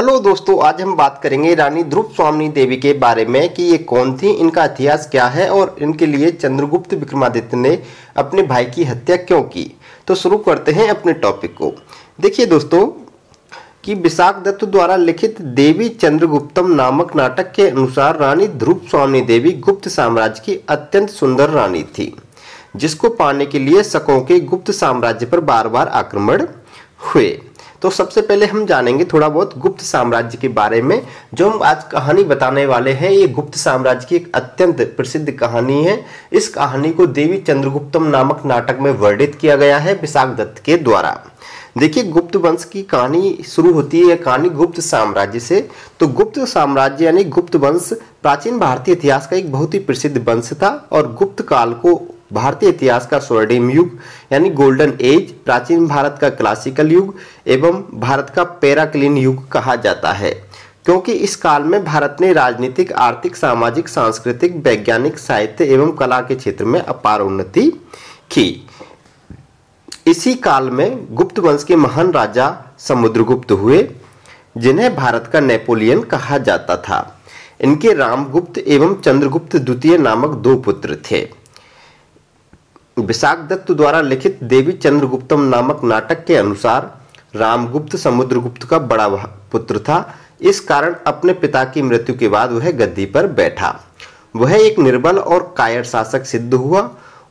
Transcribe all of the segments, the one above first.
hello दोस्तों आज हम बात करेंगे रानी ध्रुव स्वामी देवी के बारे में कि ये कौन थी इनका इतिहास क्या है और इनके लिए चंद्रगुप्त विक्रमादित्य ने अपने भाई की हत्या क्यों की तो शुरू करते हैं अपने टॉपिक को देखिए दोस्तों कि विशाख दत्त द्वारा लिखित देवी चंद्रगुप्तम नामक नाटक के अनुसार रानी ध्रुव स्वामी देवी गुप्त साम्राज्य की अत्यंत सुंदर रानी थी जिसको पाने के लिए शकों के गुप्त साम्राज्य पर बार बार आक्रमण हुए तो सबसे पहले हम जानेंगे थोड़ा बहुत गुप्त साम्राज्य के बारे में जो हम आज कहानी बताने वाले हैं ये गुप्त साम्राज्य की एक अत्यंत प्रसिद्ध कहानी है इस कहानी को देवी चंद्रगुप्तम नामक नाटक में वर्णित किया गया है विशाख दत्त के द्वारा देखिए गुप्त वंश की कहानी शुरू होती है कहानी गुप्त साम्राज्य से तो गुप्त साम्राज्य यानी गुप्त वंश प्राचीन भारतीय इतिहास का एक बहुत ही प्रसिद्ध वंश था और गुप्त काल को भारतीय इतिहास का स्वर्णिम युग यानी गोल्डन एज प्राचीन भारत का क्लासिकल युग एवं भारत का पैराक्लीन युग कहा जाता है क्योंकि इस काल में भारत ने राजनीतिक आर्थिक सामाजिक सांस्कृतिक वैज्ञानिक साहित्य एवं कला के क्षेत्र में अपार उन्नति की इसी काल में गुप्त वंश के महान राजा समुद्रगुप्त हुए जिन्हें भारत का नेपोलियन कहा जाता था इनके रामगुप्त एवं चंद्रगुप्त द्वितीय नामक दो पुत्र थे विशाख दत्त द्वारा लिखित देवी चंद्रगुप्तम नामक नाटक के अनुसार रामगुप्त समुद्रगुप्त का बड़ा पुत्र था इस कारण अपने पिता की मृत्यु के बाद वह गद्दी पर बैठा वह एक निर्बल और कायर शासक सिद्ध हुआ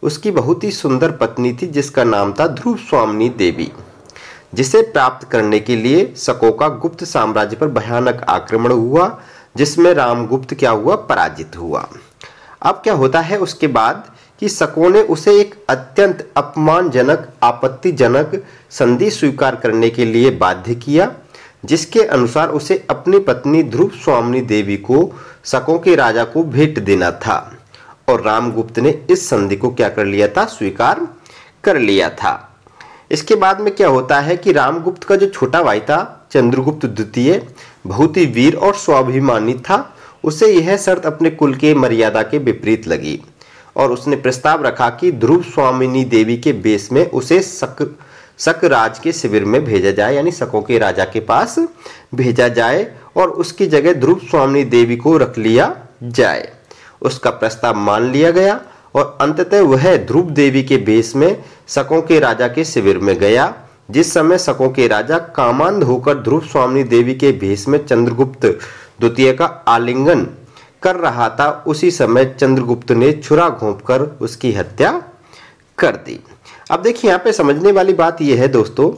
उसकी बहुत ही सुंदर पत्नी थी जिसका नाम था ध्रुव स्वामी देवी जिसे प्राप्त करने के लिए का गुप्त साम्राज्य पर भयानक आक्रमण हुआ जिसमें रामगुप्त क्या हुआ पराजित हुआ अब क्या होता है उसके बाद कि शकों ने उसे एक अत्यंत अपमानजनक आपत्तिजनक संधि स्वीकार करने के लिए बाध्य किया जिसके अनुसार उसे अपनी पत्नी ध्रुव स्वामी देवी को शकों के राजा को भेंट देना था और रामगुप्त ने इस संधि को क्या कर लिया था स्वीकार कर लिया था इसके बाद में क्या होता है कि रामगुप्त का जो छोटा भाई था चंद्रगुप्त द्वितीय बहुत ही वीर और स्वाभिमानी था उसे यह शर्त अपने कुल के मर्यादा के विपरीत लगी और उसने प्रस्ताव रखा कि ध्रुव स्वामिनी देवी के बेस में उसे सक सक राज के शिविर में भेजा जाए यानी सकों के राजा के पास भेजा जाए और उसकी जगह ध्रुव स्वामिनी देवी को रख लिया जाए उसका प्रस्ताव मान लिया गया और अंततः वह ध्रुव देवी के बेस में शकों के राजा के शिविर में गया जिस समय शकों के राजा कामांध होकर ध्रुव स्वामी देवी के भेष में चंद्रगुप्त द्वितीय का आलिंगन कर रहा था उसी समय चंद्रगुप्त ने छुरा घोंपकर उसकी हत्या कर दी अब देखिए यहाँ पे समझने वाली बात यह है दोस्तों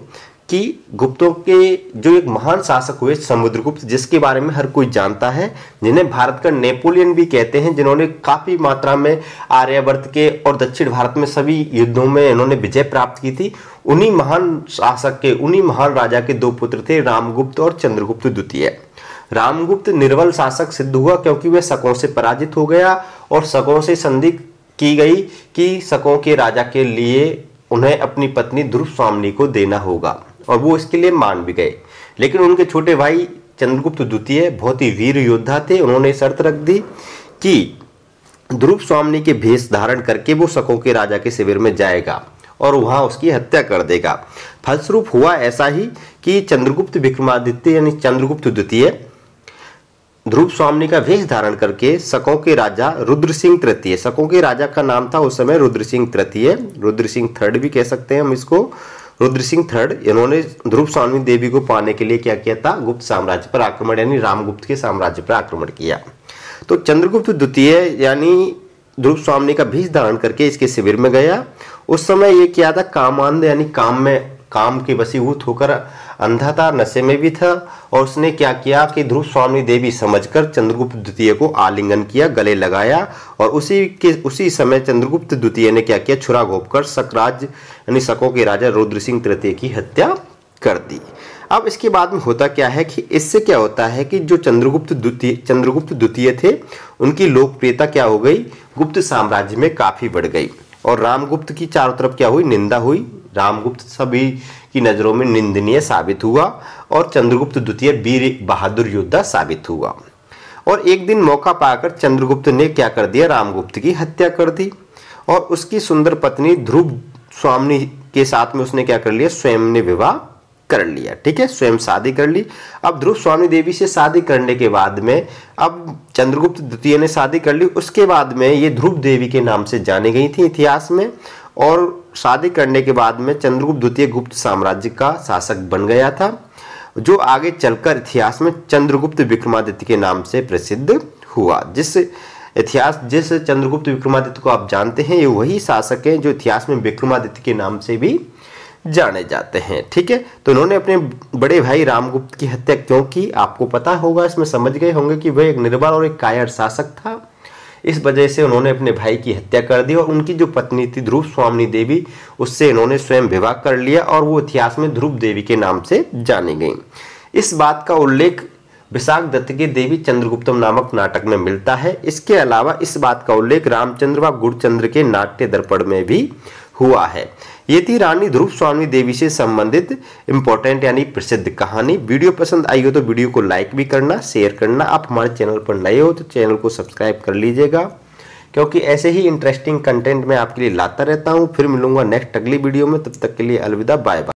कि गुप्तों के जो एक महान शासक हुए समुद्रगुप्त जिसके बारे में हर कोई जानता है जिन्हें भारत का नेपोलियन भी कहते हैं जिन्होंने काफ़ी मात्रा में आर्यवर्त के और दक्षिण भारत में सभी युद्धों में इन्होंने विजय प्राप्त की थी उन्हीं महान शासक के उन्हीं महान राजा के दो पुत्र थे रामगुप्त और चंद्रगुप्त द्वितीय रामगुप्त निर्बल शासक सिद्ध हुआ क्योंकि वह शकों से पराजित हो गया और शकों से संधि की गई कि शकों के राजा के लिए उन्हें अपनी पत्नी ध्रुव स्वामी को देना होगा और वो इसके लिए मान भी गए लेकिन उनके छोटे भाई चंद्रगुप्त द्वितीय बहुत ही वीर योद्धा थे उन्होंने शर्त रख दी कि ध्रुव स्वामी के भेष धारण करके वो शकों के राजा के शिविर में जाएगा और वहां उसकी हत्या कर देगा फलस्वरूप हुआ ऐसा ही कि चंद्रगुप्त विक्रमादित्य यानी चंद्रगुप्त द्वितीय ध्रुव स्वामी का वेश धारण करके सको के राजा रुद्र सिंह तृतीय शकों के राजा का नाम था उस समय रुद्र सिंह तृतीय रुद्र सिंह थर्ड भी कह सकते हैं हम इसको रुद्र सिंह थर्ड इन्होंने ध्रुव स्वामी देवी को पाने के लिए क्या किया था गुप्त साम्राज्य पर आक्रमण यानी रामगुप्त के साम्राज्य पर आक्रमण किया तो चंद्रगुप्त द्वितीय यानी ध्रुव स्वामी का भीष धारण करके इसके शिविर में गया उस समय ये क्या था कामांध यानी काम में काम के वसीभूत होकर अंधा था नशे में भी था और उसने क्या किया कि ध्रुव स्वामी देवी समझकर चंद्रगुप्त द्वितीय को आलिंगन किया गले लगाया और उसी के उसी समय चंद्रगुप्त द्वितीय ने क्या किया छुरा घोप कर सकराज यानी शकों के राजा रुद्र सिंह तृतीय की हत्या कर दी अब इसके बाद में होता क्या है कि इससे क्या होता है कि जो चंद्रगुप्त द्वितीय चंद्रगुप्त द्वितीय थे उनकी लोकप्रियता क्या हो गई गुप्त साम्राज्य में काफ़ी बढ़ गई और रामगुप्त की चारों तरफ क्या हुई निंदा हुई रामगुप्त सभी की नज़रों में निंदनीय साबित हुआ और चंद्रगुप्त द्वितीय वीर बहादुर योद्धा साबित हुआ और एक दिन मौका पाकर चंद्रगुप्त ने क्या कर दिया रामगुप्त की हत्या कर दी और उसकी सुंदर पत्नी ध्रुव स्वामी के साथ में उसने क्या कर लिया स्वयं ने विवाह कर लिया ठीक है स्वयं शादी कर ली अब ध्रुव स्वामी देवी से शादी करने के बाद में अब चंद्रगुप्त द्वितीय ने शादी कर ली उसके बाद में ये ध्रुव देवी के नाम से जानी गई थी इतिहास में और शादी करने के बाद में चंद्रगुप्त द्वितीय गुप्त साम्राज्य का शासक बन गया था जो आगे चलकर इतिहास में चंद्रगुप्त विक्रमादित्य के नाम से प्रसिद्ध हुआ जिस इतिहास जिस चंद्रगुप्त विक्रमादित्य को आप जानते हैं ये वही शासक हैं जो इतिहास में विक्रमादित्य के नाम से भी जाने जाते हैं ठीक है तो उन्होंने अपने बड़े भाई रामगुप्त की हत्या क्यों की आपको पता होगा इसमें समझ गए होंगे कि वह एक निर्बल और एक कायर शासक था इस वजह से उन्होंने अपने भाई की हत्या कर दी और उनकी जो पत्नी थी ध्रुव स्वामी देवी उससे इन्होंने स्वयं विवाह कर लिया और वो इतिहास में ध्रुव देवी के नाम से जानी गई इस बात का उल्लेख विशाख दत्त के देवी चंद्रगुप्तम नामक नाटक में मिलता है इसके अलावा इस बात का उल्लेख रामचंद्र व गुड़चंद्र के नाट्य दर्पण में भी हुआ है ये थी रानी ध्रुव स्वामी देवी से संबंधित इंपॉर्टेंट यानी प्रसिद्ध कहानी वीडियो पसंद आई हो तो वीडियो को लाइक भी करना शेयर करना आप हमारे चैनल पर नए हो तो चैनल को सब्सक्राइब कर लीजिएगा क्योंकि ऐसे ही इंटरेस्टिंग कंटेंट मैं आपके लिए लाता रहता हूँ फिर मिलूंगा नेक्स्ट अगली वीडियो में तब तक के लिए अलविदा बाय बाय